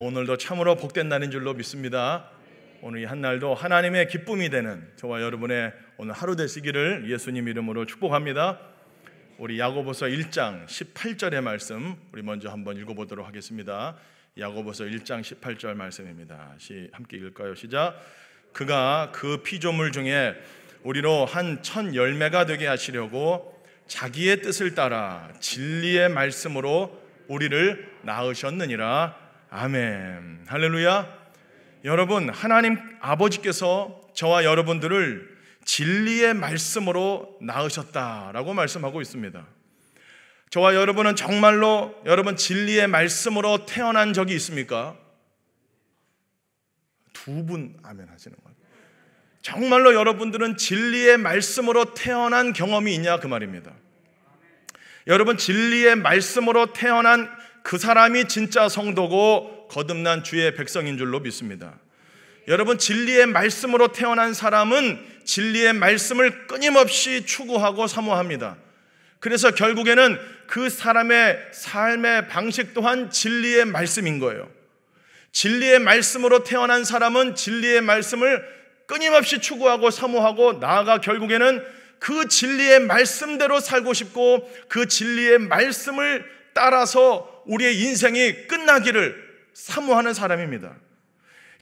오늘도 참으로 복된 날인 줄로 믿습니다. 오늘 이 한 날도 하나님의 기쁨이 되는 저와 여러분의 오늘 하루 되시기를 예수님 이름으로 축복합니다. 우리 야고보서 1장 18절의 말씀 우리 먼저 한번 읽어보도록 하겠습니다. 야고보서 1장 18절 말씀입니다. 함께 읽을까요? 시작. 그가 그 피조물 중에 우리로 한 천 열매가 되게 하시려고 자기의 뜻을 따라 진리의 말씀으로 우리를 낳으셨느니라. 아멘. 할렐루야. 여러분, 하나님 아버지께서 저와 여러분들을 진리의 말씀으로 낳으셨다라고 말씀하고 있습니다. 저와 여러분은 정말로 여러분 진리의 말씀으로 태어난 적이 있습니까? 두 분 아멘 하시는 것. 정말로 여러분들은 진리의 말씀으로 태어난 경험이 있냐 그 말입니다. 여러분 진리의 말씀으로 태어난 그 사람이 진짜 성도고 거듭난 주의 백성인 줄로 믿습니다. 여러분, 진리의 말씀으로 태어난 사람은 진리의 말씀을 끊임없이 추구하고 사모합니다. 그래서 결국에는 그 사람의 삶의 방식 또한 진리의 말씀인 거예요. 진리의 말씀으로 태어난 사람은 진리의 말씀을 끊임없이 추구하고 사모하고 나아가 결국에는 그 진리의 말씀대로 살고 싶고 그 진리의 말씀을 따라서 우리의 인생이 끝나기를 사모하는 사람입니다.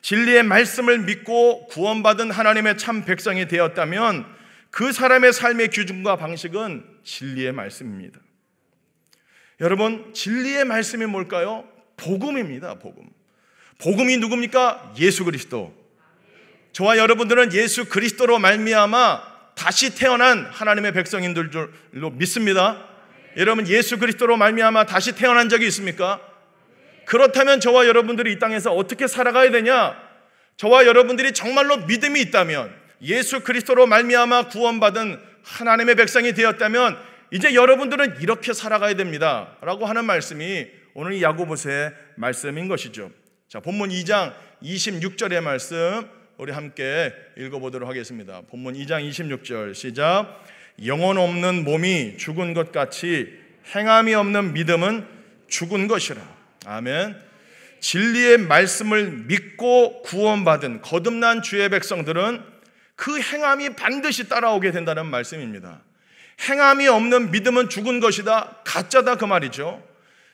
진리의 말씀을 믿고 구원받은 하나님의 참 백성이 되었다면 그 사람의 삶의 기준과 방식은 진리의 말씀입니다. 여러분, 진리의 말씀이 뭘까요? 복음입니다, 복음. 복음이 누굽니까? 예수 그리스도. 저와 여러분들은 예수 그리스도로 말미암아 다시 태어난 하나님의 백성인들로 믿습니다. 여러분 예수 그리스도로 말미암아 다시 태어난 적이 있습니까? 그렇다면 저와 여러분들이 이 땅에서 어떻게 살아가야 되냐? 저와 여러분들이 정말로 믿음이 있다면 예수 그리스도로 말미암아 구원받은 하나님의 백성이 되었다면 이제 여러분들은 이렇게 살아가야 됩니다라고 하는 말씀이 오늘 이 야고보서의 말씀인 것이죠. 자, 본문 2장 26절의 말씀 우리 함께 읽어보도록 하겠습니다. 본문 2장 26절 시작. 영혼 없는 몸이 죽은 것 같이 행함이 없는 믿음은 죽은 것이라. 아멘. 진리의 말씀을 믿고 구원받은 거듭난 주의 백성들은 그 행함이 반드시 따라오게 된다는 말씀입니다. 행함이 없는 믿음은 죽은 것이다. 가짜다. 그 말이죠.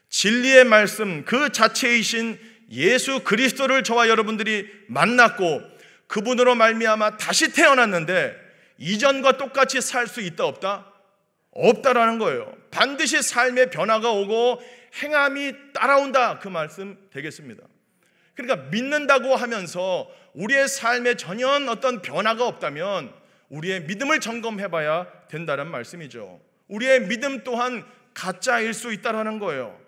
진리의 말씀 그 자체이신 예수 그리스도를 저와 여러분들이 만났고 그분으로 말미암아 다시 태어났는데 이전과 똑같이 살 수 있다 없다? 없다라는 거예요. 반드시 삶의 변화가 오고 행함이 따라온다 그 말씀 되겠습니다. 그러니까 믿는다고 하면서 우리의 삶에 전혀 어떤 변화가 없다면 우리의 믿음을 점검해 봐야 된다는 말씀이죠. 우리의 믿음 또한 가짜일 수 있다라는 거예요.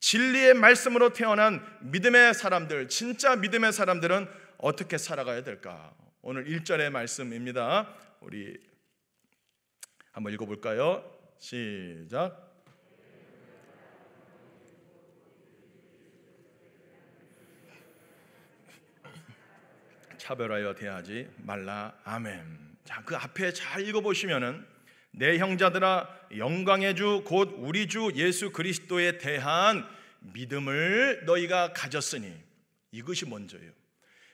진리의 말씀으로 태어난 믿음의 사람들, 진짜 믿음의 사람들은 어떻게 살아가야 될까? 오늘 1절의 말씀입니다. 우리 한번 읽어볼까요? 시작. 차별하여 대하지 말라. 아멘. 자, 그 앞에 잘 읽어보시면은 내 형제들아 영광의 주 곧 우리 주 예수 그리스도에 대한 믿음을 너희가 가졌으니 이것이 먼저예요.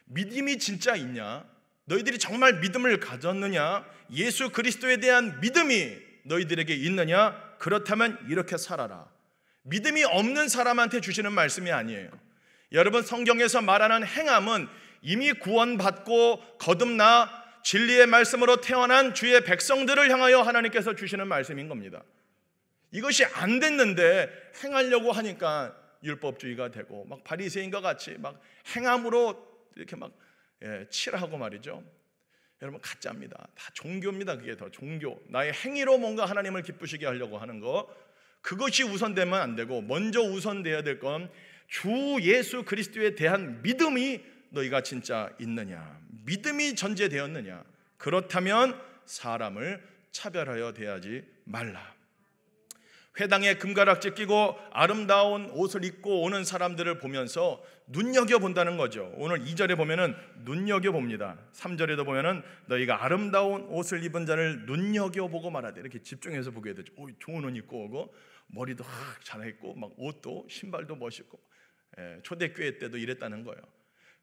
믿음이 진짜 있냐? 너희들이 정말 믿음을 가졌느냐? 예수 그리스도에 대한 믿음이 너희들에게 있느냐? 그렇다면 이렇게 살아라. 믿음이 없는 사람한테 주시는 말씀이 아니에요. 여러분 성경에서 말하는 행함은 이미 구원받고 거듭나 진리의 말씀으로 태어난 주의 백성들을 향하여 하나님께서 주시는 말씀인 겁니다. 이것이 안 됐는데 행하려고 하니까 율법주의가 되고 막 바리새인과 같이 막 행함으로 이렇게 막 예, 칠하고 말이죠. 여러분 가짜입니다. 다 종교입니다. 그게 더 종교. 나의 행위로 뭔가 하나님을 기쁘시게 하려고 하는 거. 그것이 우선되면 안 되고 먼저 우선되어야될 건 주 예수 그리스도에 대한 믿음이 너희가 진짜 있느냐. 믿음이 전제되었느냐. 그렇다면 사람을 차별하여 대하지 말라. 회당에 금가락지 끼고 아름다운 옷을 입고 오는 사람들을 보면서 눈여겨 본다는 거죠. 오늘 2절에 보면은 눈여겨 봅니다. 3절에도 보면은 너희가 아름다운 옷을 입은 자를 눈여겨 보고 말하되 이렇게 집중해서 보게 되죠. 오, 좋은 옷 입고 오고 머리도 확잘 했고 막 옷도 신발도 멋있고 예, 초대교회 때도 이랬다는 거예요.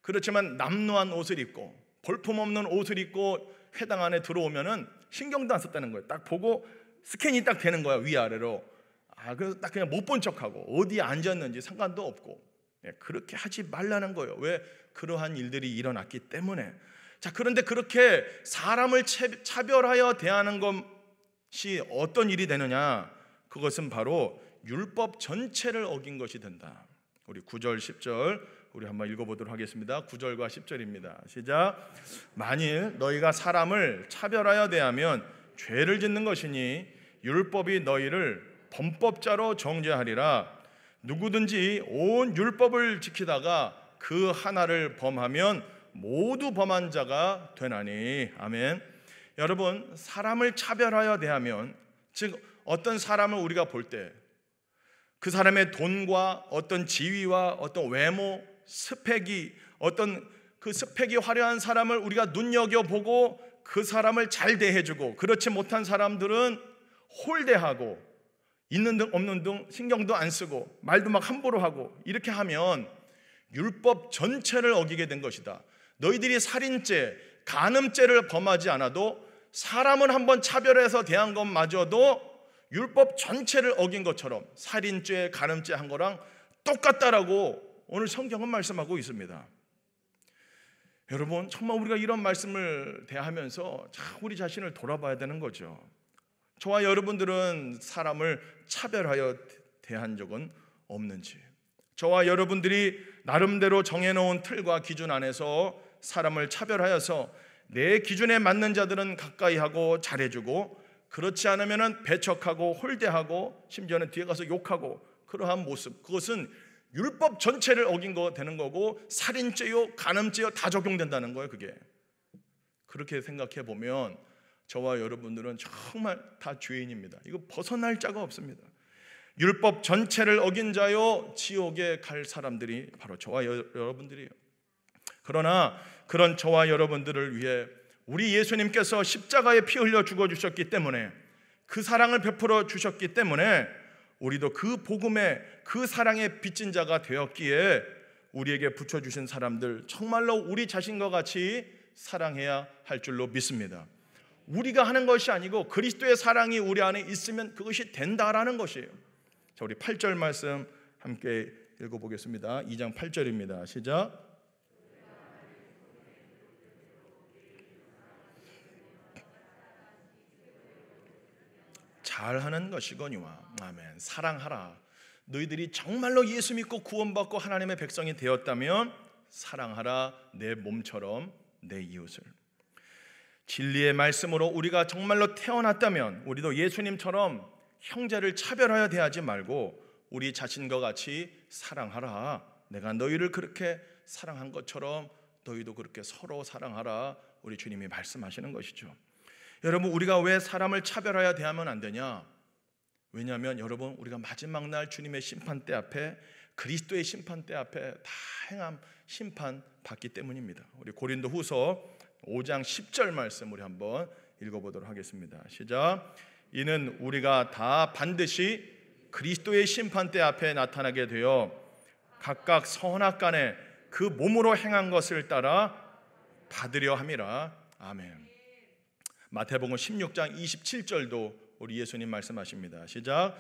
그렇지만 남루한 옷을 입고 볼품없는 옷을 입고 회당 안에 들어오면은 신경도 안 썼다는 거예요. 딱 보고 스캔이 딱 되는 거야 위아래로 아, 그래서 딱 그냥 못 본 척하고 어디에 앉았는지 상관도 없고 예, 그렇게 하지 말라는 거예요. 왜 그러한 일들이 일어났기 때문에. 자, 그런데 그렇게 사람을 차별하여 대하는 것이 어떤 일이 되느냐? 그것은 바로 율법 전체를 어긴 것이 된다. 우리 9절, 10절 우리 한번 읽어보도록 하겠습니다. 9절과 10절입니다. 시작. 만일 너희가 사람을 차별하여 대하면 죄를 짓는 것이니 율법이 너희를 범법자로 정죄하리라 누구든지 온 율법을 지키다가 그 하나를 범하면 모두 범한 자가 되나니 아멘. 여러분 사람을 차별하여 대하면 즉 어떤 사람을 우리가 볼 때 그 사람의 돈과 어떤 지위와 어떤 외모, 스펙이 어떤 그 스펙이 화려한 사람을 우리가 눈여겨 보고 그 사람을 잘 대해주고 그렇지 못한 사람들은 홀대하고 있는 등 없는 등 신경도 안 쓰고 말도 막 함부로 하고 이렇게 하면 율법 전체를 어기게 된 것이다. 너희들이 살인죄, 간음죄를 범하지 않아도 사람을 한번 차별해서 대한 것마저도 율법 전체를 어긴 것처럼 살인죄, 간음죄 한 거랑 똑같다라고 오늘 성경은 말씀하고 있습니다. 여러분, 정말 우리가 이런 말씀을 대하면서 참 우리 자신을 돌아봐야 되는 거죠. 저와 여러분들은 사람을 차별하여 대한 적은 없는지, 저와 여러분들이 나름대로 정해놓은 틀과 기준 안에서 사람을 차별하여서 내 기준에 맞는 자들은 가까이 하고 잘해주고, 그렇지 않으면 배척하고 홀대하고 심지어는 뒤에 가서 욕하고 그러한 모습 그것은 율법 전체를 어긴 거 되는 거고 살인죄요 간음죄요 다 적용된다는 거예요 그게 그렇게 생각해 보면 저와 여러분들은 정말 다 죄인입니다. 이거 벗어날 자가 없습니다. 율법 전체를 어긴 자요 지옥에 갈 사람들이 바로 저와 여, 러분들이에요 그러나 그런 저와 여러분들을 위해 우리 예수님께서 십자가에 피 흘려 죽어 주셨기 때문에 그 사랑을 베풀어 주셨기 때문에 우리도 그 복음의 그 사랑의 빚진 자가 되었기에 우리에게 붙여 주신 사람들 정말로 우리 자신과 같이 사랑해야 할 줄로 믿습니다. 우리가 하는 것이 아니고 그리스도의 사랑이 우리 안에 있으면 그것이 된다라는 것이에요. 자, 우리 8절 말씀 함께 읽어보겠습니다. 2장 8절입니다. 시작. 잘하는 것이거니와 아멘. 사랑하라. 너희들이 정말로 예수 믿고 구원받고 하나님의 백성이 되었다면 사랑하라 내 몸처럼 내 이웃을. 진리의 말씀으로 우리가 정말로 태어났다면 우리도 예수님처럼 형제를 차별하여 대하지 말고 우리 자신과 같이 사랑하라. 내가 너희를 그렇게 사랑한 것처럼 너희도 그렇게 서로 사랑하라. 우리 주님이 말씀하시는 것이죠. 여러분, 우리가 왜 사람을 차별하여 대하면 안 되냐? 왜냐하면 여러분, 우리가 마지막 날 주님의 심판대 앞에 그리스도의 심판대 앞에 다양한 심판 받기 때문입니다. 우리 고린도 후서 5장 10절 말씀 우리 한번 읽어보도록 하겠습니다. 시작. 이는 우리가 다 반드시 그리스도의 심판대 앞에 나타나게 되어 각각 선악 간에 그 몸으로 행한 것을 따라 받으려 함이라. 아멘. 마태복음 16장 27절도 우리 예수님 말씀하십니다. 시작.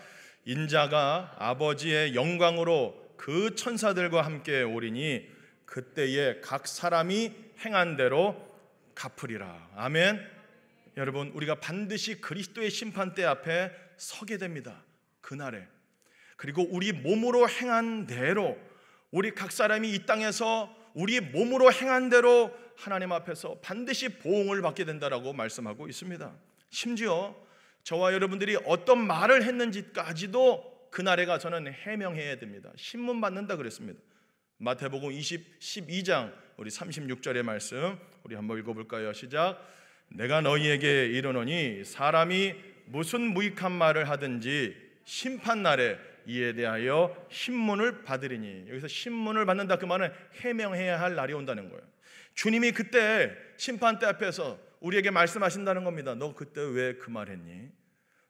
인자가 아버지의 영광으로 그 천사들과 함께 오리니 그때에 각 사람이 행한 대로 갚으리라. 아멘. 여러분, 우리가 반드시 그리스도의 심판대 앞에 서게 됩니다. 그날에. 그리고 우리 몸으로 행한 대로 우리 각 사람이 이 땅에서 우리 몸으로 행한 대로 하나님 앞에서 반드시 보응을 받게 된다라고 말씀하고 있습니다. 심지어 저와 여러분들이 어떤 말을 했는지까지도 그날에 가서는 해명해야 됩니다. 신문 받는다 그랬습니다. 마태복음 20, 12장 우리 36절의 말씀 우리 한번 읽어볼까요? 시작 내가 너희에게 이르노니 사람이 무슨 무익한 말을 하든지 심판날에 이에 대하여 신문을 받으리니 여기서 신문을 받는다 그 말은 해명해야 할 날이 온다는 거예요 주님이 그때 심판대 앞에서 우리에게 말씀하신다는 겁니다 너 그때 왜 그 말했니?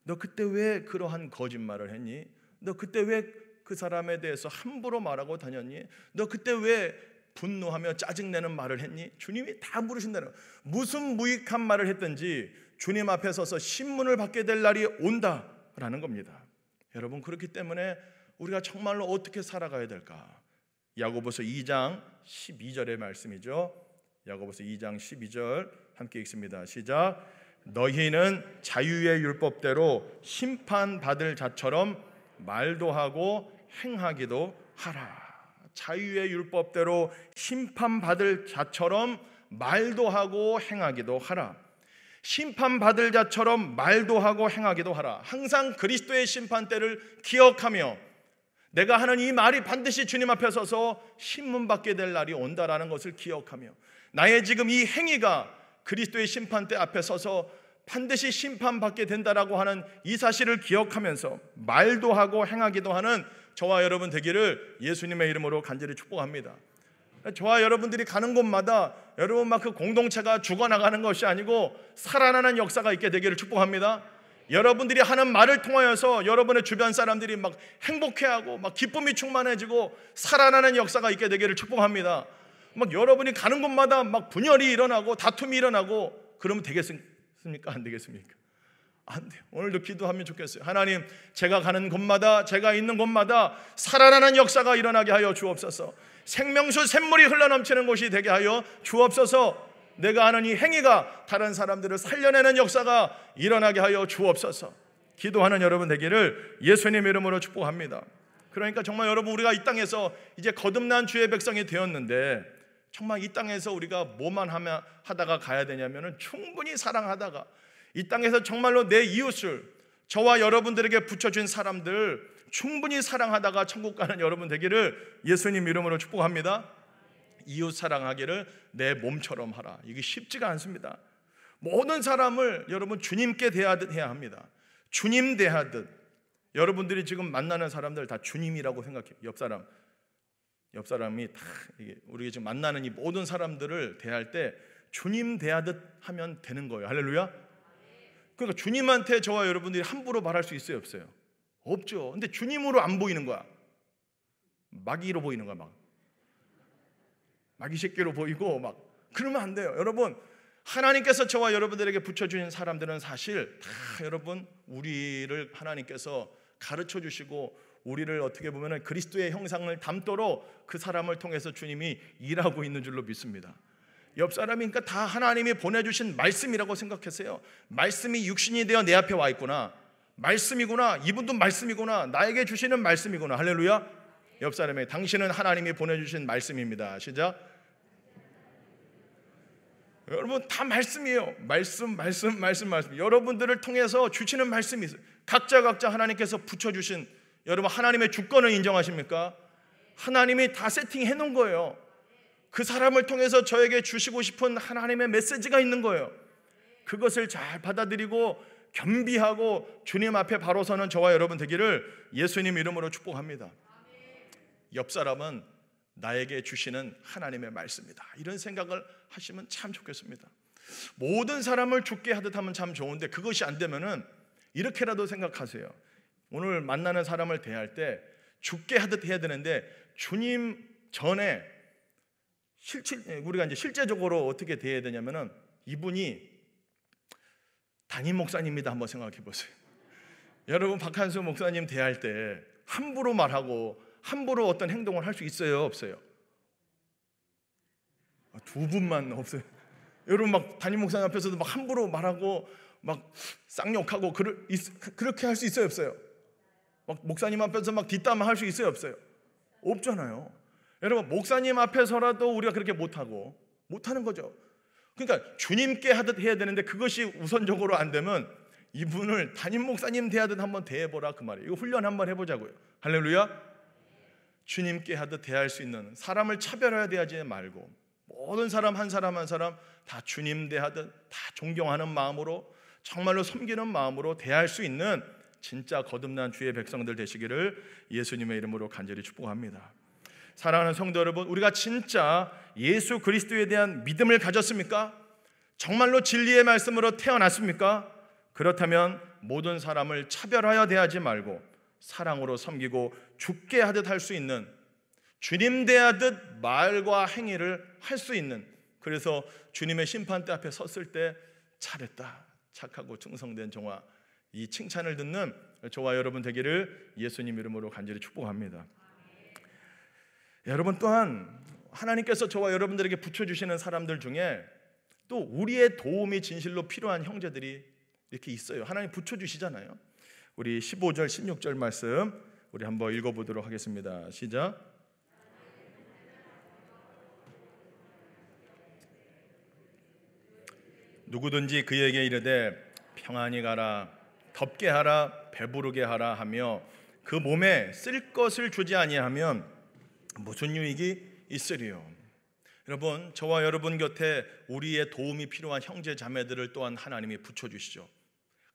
너 그때 왜 그러한 거짓말을 했니? 너 그때 왜그 사람에 대해서 함부로 말하고 다녔니? 너 그때 왜 분노하며 짜증내는 말을 했니? 주님이 다 물으신다는 무슨 무익한 말을 했든지 주님 앞에 서서 신문을 받게 될 날이 온다라는 겁니다. 여러분 그렇기 때문에 우리가 정말로 어떻게 살아가야 될까? 야고보서 2장 12절의 말씀이죠. 야고보서 2장 12절 함께 읽습니다. 시작. 너희는 자유의 율법대로 심판받을 자처럼 말도 하고 행하기도 하라. 자유의 율법대로 심판받을 자처럼 말도 하고 행하기도 하라. 심판받을 자처럼 말도 하고 행하기도 하라. 항상 그리스도의 심판 때를 기억하며 내가 하는 이 말이 반드시 주님 앞에 서서 신문받게 될 날이 온다라는 것을 기억하며 나의 지금 이 행위가 그리스도의 심판 때 앞에 서서 반드시 심판받게 된다라고 하는 이 사실을 기억하면서 말도 하고 행하기도 하는 저와 여러분 되기를 예수님의 이름으로 간절히 축복합니다. 저와 여러분들이 가는 곳마다 여러분만큼 그 공동체가 죽어나가는 것이 아니고 살아나는 역사가 있게 되기를 축복합니다. 여러분들이 하는 말을 통하여서 여러분의 주변 사람들이 막 행복해하고 막 기쁨이 충만해지고 살아나는 역사가 있게 되기를 축복합니다. 막 여러분이 가는 곳마다 막 분열이 일어나고 다툼이 일어나고 그러면 되겠습니까? 안 되겠습니까? 안 돼요. 오늘도 기도하면 좋겠어요. 하나님, 제가 가는 곳마다, 제가 있는 곳마다 살아나는 역사가 일어나게 하여 주옵소서. 생명수 샘물이 흘러넘치는 곳이 되게 하여 주옵소서. 내가 하는 이 행위가 다른 사람들을 살려내는 역사가 일어나게 하여 주옵소서. 기도하는 여러분 되기를 예수님 이름으로 축복합니다. 그러니까 정말 여러분 우리가 이 땅에서 이제 거듭난 주의 백성이 되었는데 정말 이 땅에서 우리가 뭐만 하면 하다가 가야 되냐면은 충분히 사랑하다가 이 땅에서 정말로 내 이웃을 저와 여러분들에게 붙여준 사람들 충분히 사랑하다가 천국 가는 여러분 되기를 예수님 이름으로 축복합니다. 이웃 사랑하기를 내 몸처럼 하라. 이게 쉽지가 않습니다. 모든 사람을 여러분 주님께 대하듯 해야 합니다. 주님 대하듯. 여러분들이 지금 만나는 사람들 다 주님이라고 생각해요. 옆 사람. 옆 사람이 다 이게 우리가 지금 만나는 이 모든 사람들을 대할 때 주님 대하듯 하면 되는 거예요. 할렐루야. 그러니까 주님한테 저와 여러분들이 함부로 말할 수 있어요, 없어요? 없죠. 근데 주님으로 안 보이는 거야. 마귀로 보이는 거야, 막. 마귀 새끼로 보이고 막 그러면 안 돼요. 여러분, 하나님께서 저와 여러분들에게 붙여 주신 사람들은 사실 다 여러분 우리를 하나님께서 가르쳐 주시고 우리를 어떻게 보면 그리스도의 형상을 담도록 그 사람을 통해서 주님이 일하고 있는 줄로 믿습니다. 옆 사람이니까 다 하나님이 보내주신 말씀이라고 생각했어요. 말씀이 육신이 되어 내 앞에 와 있구나. 말씀이구나. 이분도 말씀이구나. 나에게 주시는 말씀이구나. 할렐루야. 옆사람에 당신은 하나님이 보내주신 말씀입니다. 시작. 여러분 다 말씀이에요. 말씀, 말씀, 말씀, 말씀. 여러분들을 통해서 주시는 말씀이 있어요. 각자 각자 하나님께서 붙여주신 여러분 하나님의 주권을 인정하십니까? 하나님이 다 세팅해 놓은 거예요. 그 사람을 통해서 저에게 주시고 싶은 하나님의 메시지가 있는 거예요. 그것을 잘 받아들이고 겸비하고 주님 앞에 바로 서는 저와 여러분 되기를 예수님 이름으로 축복합니다. 옆 사람은 나에게 주시는 하나님의 말씀이다. 이런 생각을 하시면 참 좋겠습니다. 모든 사람을 죽게 하듯 하면 참 좋은데 그것이 안 되면은 이렇게라도 생각하세요. 오늘 만나는 사람을 대할 때 죽게 하듯 해야 되는데 주님 전에 실질 예, 우리가 이제 실제적으로 어떻게 대해야 되냐면은 이분이 담임 목사님니다 한번 생각해 보세요. 여러분 박한수 목사님 대할 때 함부로 말하고 함부로 어떤 행동을 할 수 있어요 없어요? 아, 두 분만 없어요. 여러분 막 담임 목사님 앞에서도 막 함부로 말하고 막 쌍욕하고 그르, 그렇게 할 수 있어요 없어요? 막 목사님 앞에서 막 뒷담화 할 수 있어요 없어요? 없잖아요. 여러분 목사님 앞에서라도 우리가 그렇게 못하고 못하는 거죠. 그러니까 주님께 하듯 해야 되는데 그것이 우선적으로 안 되면 이분을 담임 목사님 대하듯 한번 대해보라 그 말이에요. 이거 훈련 한번 해보자고요. 할렐루야. 주님께 하듯 대할 수 있는 사람을 차별해야 대지 말고 모든 사람 한 사람 한 사람 다 주님 대하듯 다 존경하는 마음으로 정말로 섬기는 마음으로 대할 수 있는 진짜 거듭난 주의 백성들 되시기를 예수님의 이름으로 간절히 축복합니다. 사랑하는 성도 여러분, 우리가 진짜 예수 그리스도에 대한 믿음을 가졌습니까? 정말로 진리의 말씀으로 태어났습니까? 그렇다면 모든 사람을 차별하여 대하지 말고 사랑으로 섬기고 죽게 하듯 할 수 있는 주님 대하듯 말과 행위를 할 수 있는 그래서 주님의 심판대 앞에 섰을 때 잘했다 착하고 충성된 종아 이 칭찬을 듣는 저와 여러분 되기를 예수님 이름으로 간절히 축복합니다. 여러분 또한 하나님께서 저와 여러분들에게 붙여주시는 사람들 중에 또 우리의 도움이 진실로 필요한 형제들이 이렇게 있어요. 하나님 붙여주시잖아요. 우리 15절, 16절 말씀 우리 한번 읽어보도록 하겠습니다. 시작. 누구든지 그에게 이르되 평안히 가라 덥게 하라 배부르게 하라 하며 그 몸에 쓸 것을 주지 아니하면 무슨 유익이 있으리요? 여러분, 저와 여러분 곁에 우리의 도움이 필요한 형제 자매들을 또한 하나님이 붙여주시죠.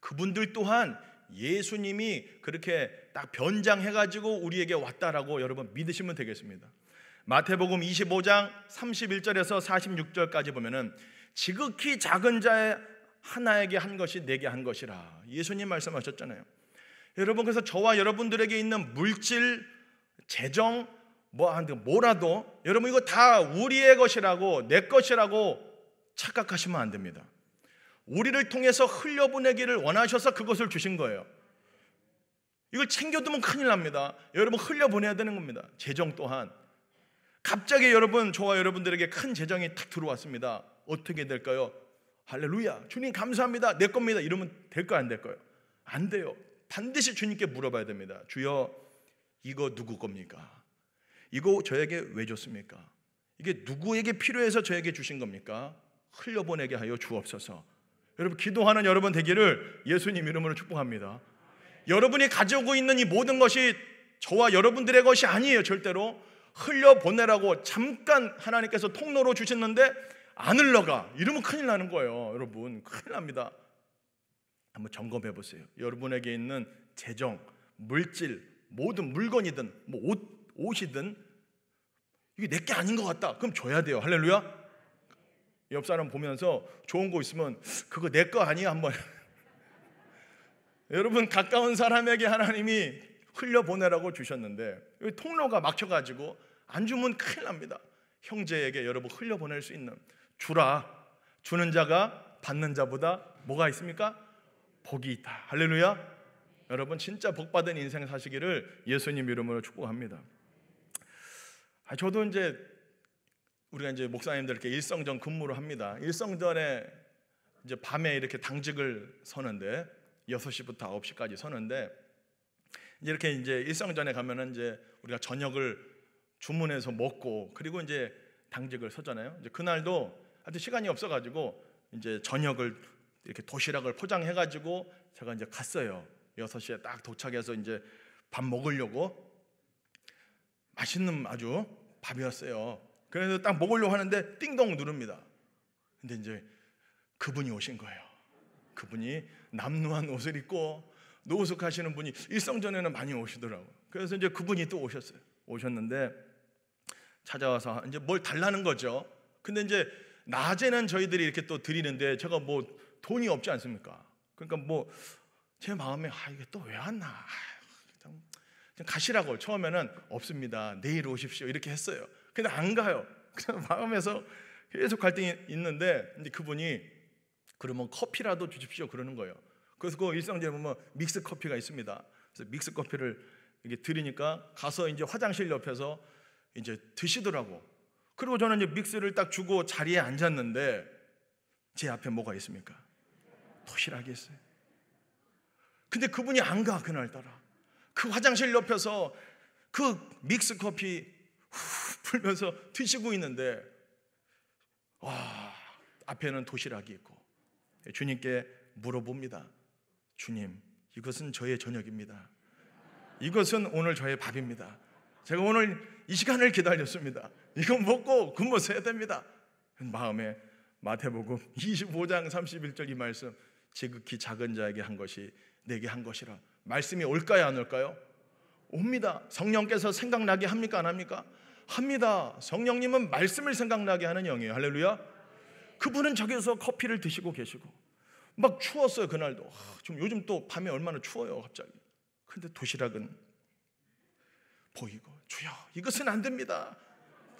그분들 또한 예수님이 그렇게 딱 변장해가지고 우리에게 왔다라고 여러분 믿으시면 되겠습니다. 마태복음 25장 31절에서 46절까지 보면은 지극히 작은 자의 하나에게 한 것이 내게 한 것이라 예수님 말씀하셨잖아요. 여러분 그래서 저와 여러분들에게 있는 물질, 재정, 뭐 하든 뭐라도 여러분 이거 다 우리의 것이라고 내 것이라고 착각하시면 안 됩니다. 우리를 통해서 흘려보내기를 원하셔서 그것을 주신 거예요. 이걸 챙겨두면 큰일 납니다. 여러분 흘려보내야 되는 겁니다. 재정 또한 갑자기 여러분 저와 여러분들에게 큰 재정이 탁 들어왔습니다. 어떻게 될까요? 할렐루야. 주님 감사합니다. 내 겁니다. 이러면 될까요? 안 될까요? 안 돼요. 반드시 주님께 물어봐야 됩니다. 주여 이거 누구 겁니까? 이거 저에게 왜 줬습니까? 이게 누구에게 필요해서 저에게 주신 겁니까? 흘려보내게 하여 주옵소서. 여러분 기도하는 여러분 되기를 예수님 이름으로 축복합니다. 여러분이 가지고 있는 이 모든 것이 저와 여러분들의 것이 아니에요, 절대로. 흘려보내라고 잠깐 하나님께서 통로로 주셨는데 안 흘러가. 이러면 큰일 나는 거예요, 여러분. 큰일 납니다. 한번 점검해 보세요. 여러분에게 있는 재정, 물질, 모든 물건이든 뭐 옷, 옷이든 이게 내게 아닌 것 같다. 그럼 줘야 돼요. 할렐루야. 옆 사람 보면서 좋은 거 있으면 그거 내 거 아니야 한번. 여러분 가까운 사람에게 하나님이 흘려 보내라고 주셨는데 통로가 막혀가지고 안 주면 큰일 납니다. 형제에게 여러분 흘려 보낼 수 있는 주라 주는 자가 받는 자보다 뭐가 있습니까? 복이 있다. 할렐루야. 여러분 진짜 복 받은 인생 사시기를 예수님 이름으로 축복합니다. 아, 저도 이제 우리가 이제 목사님들께 일성전 근무를 합니다. 일성전에 이제 밤에 이렇게 당직을 서는데 6시부터 9시까지 서는데 이제 이렇게 이제 일성전에 가면은 이제 우리가 저녁을 주문해서 먹고 그리고 이제 당직을 서잖아요. 이제 그날도 하여튼 시간이 없어 가지고 이제 저녁을 이렇게 도시락을 포장해 가지고 제가 이제 갔어요. 6시에 딱 도착해서 이제 밥 먹으려고 맛있는 아주 밥이었어요. 그래서 딱 먹으려고 하는데 띵동 누릅니다. 근데 이제 그분이 오신 거예요. 그분이 남루한 옷을 입고 노숙하시는 분이 일성전에는 많이 오시더라고요. 그래서 이제 그분이 또 오셨어요. 오셨는데 찾아와서 이제 뭘 달라는 거죠. 근데 이제 낮에는 저희들이 이렇게 또 드리는데 제가 뭐 돈이 없지 않습니까? 그러니까 뭐 제 마음에 아 이게 또 왜 왔나? 가시라고 처음에는 없습니다. 내일 오십시오. 이렇게 했어요. 근데 안 가요. 그냥 마음에서 계속 갈등이 있는데 근데 그분이 그러면 커피라도 주십시오 그러는 거예요. 그래서 그일상제 보면 믹스 커피가 있습니다. 그래서 믹스 커피를 이게 드리니까 가서 이제 화장실 옆에서 이제 드시더라고. 그리고 저는 이제 믹스를 딱 주고 자리에 앉았는데 제 앞에 뭐가 있습니까? 도시락이 있어요. 근데 그분이 안 가 그날 따라. 그 화장실 옆에서 그 믹스 커피 풀면서 드시고 있는데 와 앞에는 도시락이 있고 주님께 물어봅니다. 주님, 이것은 저의 저녁입니다. 이것은 오늘 저의 밥입니다. 제가 오늘 이 시간을 기다렸습니다. 이거 먹고 근무 해야 됩니다. 마음에 마태복음 25장 31절 이 말씀 지극히 작은 자에게 한 것이 내게 한 것이라 말씀이 올까요 안 올까요? 옵니다. 성령께서 생각나게 합니까 안 합니까? 합니다. 성령님은 말씀을 생각나게 하는 영이에요. 할렐루야. 그분은 저기서 커피를 드시고 계시고 막 추웠어요 그날도. 아, 좀 요즘 또 밤에 얼마나 추워요 갑자기. 근데 도시락은 보이고 주여 이것은 안 됩니다.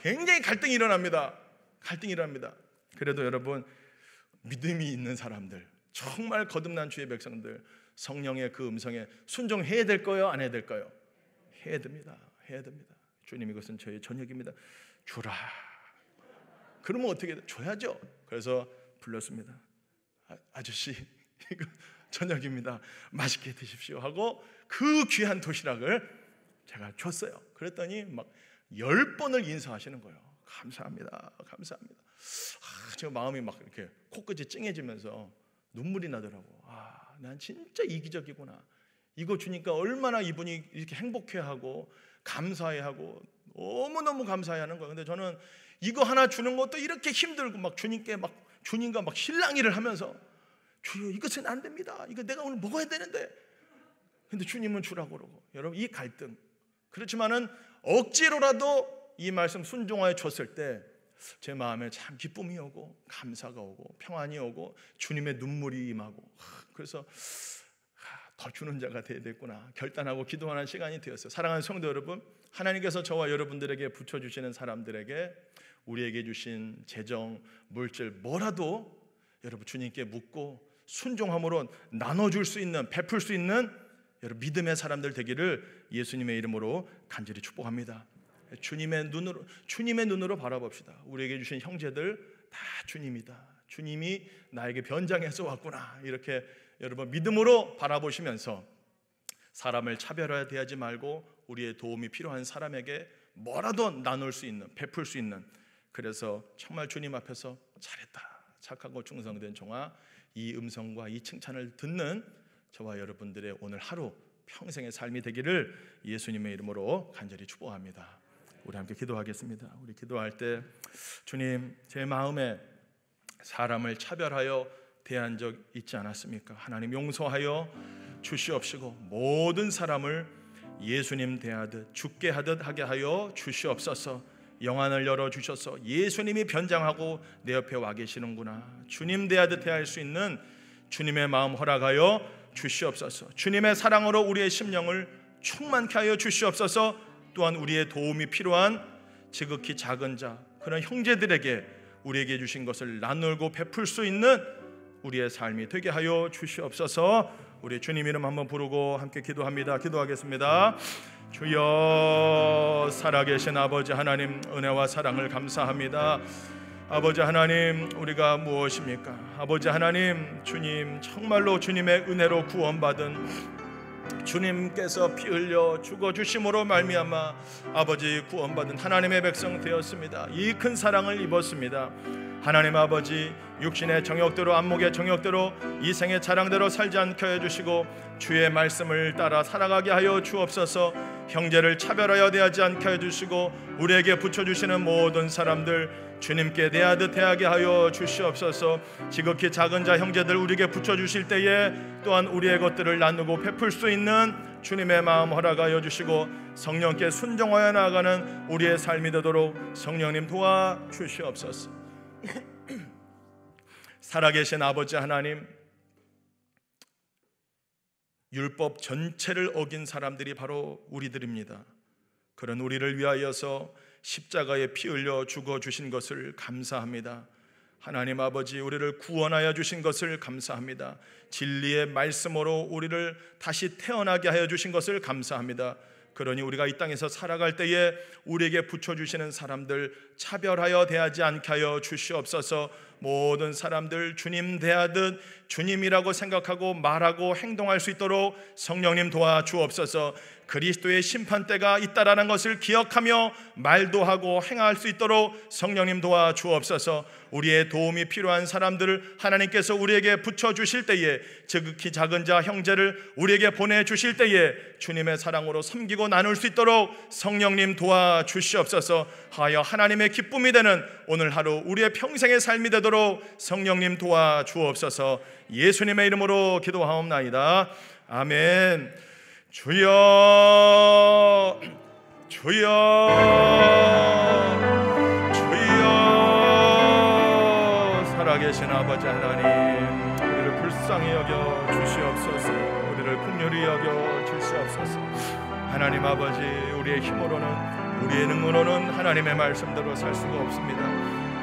굉장히 갈등이 일어납니다. 갈등이 일어납니다. 그래도 여러분 믿음이 있는 사람들 정말 거듭난 주의 백성들 성령의 그 음성에 순종해야 될 거예요? 안 해야 될거요 해야 됩니다. 해야 됩니다. 주님 이것은 저의 전역입니다. 주라. 그러면 어떻게 돼? 줘야죠. 그래서 불렀습니다. 아, 저씨 이거 저녁입니다. 맛있게 드십시오 하고 그 귀한 도시락을 제가 줬어요. 그랬더니 막 열 번을 인사하시는 거예요. 감사합니다. 감사합니다. 아, 제 마음이 막 이렇게 코끝이 찡해지면서 눈물이 나더라고. 아, 난 진짜 이기적이구나. 이거 주니까 얼마나 이분이 이렇게 행복해하고 감사해하고 너무너무 감사해하는 거야 근데 저는 이거 하나 주는 것도 이렇게 힘들고 막 주님께 막 주님과 막 실랑이를 하면서 주여 이것은 안 됩니다. 이거 내가 오늘 먹어야 되는데. 근데 주님은 주라고 그러고. 여러분 이 갈등. 그렇지만은 억지로라도 이 말씀 순종하여 줬을 때제 마음에 참 기쁨이 오고 감사가 오고 평안이 오고 주님의 눈물이 임하고 그래서 더 주는 자가 되야 됐구나 결단하고 기도하는 시간이 되었어요. 사랑하는 성도 여러분, 하나님께서 저와 여러분들에게 붙여 주시는 사람들에게 우리에게 주신 재정, 물질 뭐라도 여러분 주님께 묻고 순종함으로 나눠 줄수 있는 베풀 수 있는 여러분 믿음의 사람들 되기를 예수님의 이름으로 간절히 축복합니다. 주님의 눈으로 주님의 눈으로 바라봅시다. 우리에게 주신 형제들 다 주님이다. 주님이 나에게 변장해서 왔구나. 이렇게 여러분 믿음으로 바라보시면서 사람을 차별화에 하지 말고 우리의 도움이 필요한 사람에게 뭐라도 나눌 수 있는, 베풀 수 있는 그래서 정말 주님 앞에서 잘했다. 착하고 충성된 종아 이 음성과 이 칭찬을 듣는 저와 여러분들의 오늘 하루 평생의 삶이 되기를 예수님의 이름으로 간절히 축복합니다. 우리 함께 기도하겠습니다. 우리 기도할 때 주님 제 마음에 사람을 차별하여 대한 적 있지 않았습니까? 하나님 용서하여 주시옵시고 모든 사람을 예수님 대하듯 죽게 하듯 하게 하여 주시옵소서. 영안을 열어 주셔서 예수님이 변장하고 내 옆에 와 계시는구나. 주님 대하듯 대할 수 있는 주님의 마음 허락하여 주시옵소서. 주님의 사랑으로 우리의 심령을 충만케 하여 주시옵소서. 또한 우리의 도움이 필요한 지극히 작은 자 그런 형제들에게 우리에게 주신 것을 나눌고 베풀 수 있는 우리의 삶이 되게 하여 주시옵소서. 우리 주님 이름 한번 부르고 함께 기도합니다. 기도하겠습니다. 주여 살아계신 아버지 하나님 은혜와 사랑을 감사합니다. 아버지 하나님 우리가 무엇입니까? 아버지 하나님 주님 정말로 주님의 은혜로 구원받은 주님께서 피 흘려 죽어 주심으로 말미암아 아버지 구원받은 하나님의 백성 되었습니다. 이 큰 사랑을 입었습니다. 하나님 아버지 육신의 정욕대로 안목의 정욕대로 이생의 자랑대로 살지 않게 해주시고 주의 말씀을 따라 살아가게 하여 주옵소서 형제를 차별하여 대하지 않게 해주시고 우리에게 붙여주시는 모든 사람들 주님께 대하듯 대하게 하여 주시옵소서 지극히 작은 자 형제들 우리에게 붙여주실 때에 또한 우리의 것들을 나누고 베풀 수 있는 주님의 마음 허락하여 주시고 성령께 순종하여 나아가는 우리의 삶이 되도록 성령님 도와 주시옵소서 살아계신 아버지 하나님 율법 전체를 어긴 사람들이 바로 우리들입니다 그런 우리를 위하여서 십자가에 피 흘려 죽어 주신 것을 감사합니다. 하나님 아버지 우리를 구원하여 주신 것을 감사합니다. 진리의 말씀으로 우리를 다시 태어나게 하여 주신 것을 감사합니다. 그러니 우리가 이 땅에서 살아갈 때에 우리에게 붙여 주시는 사람들 차별하여 대하지 않게 하여 주시옵소서. 모든 사람들 주님 대하듯 주님이라고 생각하고 말하고 행동할 수 있도록 성령님 도와주옵소서 그리스도의 심판때가 있다라는 것을 기억하며 말도 하고 행할 수 있도록 성령님 도와주옵소서 우리의 도움이 필요한 사람들을 하나님께서 우리에게 붙여주실 때에 지극히 작은 자 형제를 우리에게 보내주실 때에 주님의 사랑으로 섬기고 나눌 수 있도록 성령님 도와주시옵소서 하여 하나님의 기쁨이 되는 오늘 하루 우리의 평생의 삶이 되도록 성령님 도와주옵소서 예수님의 이름으로 기도하옵나이다. 아멘. 주여, 주여, 주여, 살아계신 아버지 하나님, 우리를 불쌍히 여겨 주시옵소서, 우리를 풍요히 여겨 주시옵소서. 하나님 아버지, 우리의 힘으로는 우리의 능으로는 하나님의 말씀대로 살 수가 없습니다.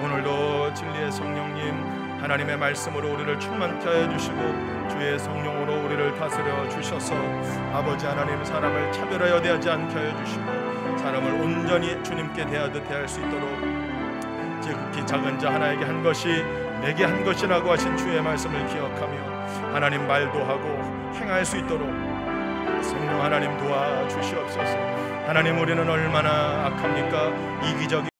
오늘도 진리의 성령님 하나님의 말씀으로 우리를 충만케 해 주시고 주의 성령으로 우리를 다스려 주셔서 아버지 하나님 사람을 차별하여 대하지 않게 해 주시고 사람을 온전히 주님께 대하듯 대할 수 있도록 지극히 작은 자 하나에게 한 것이 내게 한 것이라고 하신 주의 말씀을 기억하며 하나님 말도 하고 행할 수 있도록 성령 하나님 도와주시옵소서. 하나님 우리는 얼마나 악합니까? 이기적이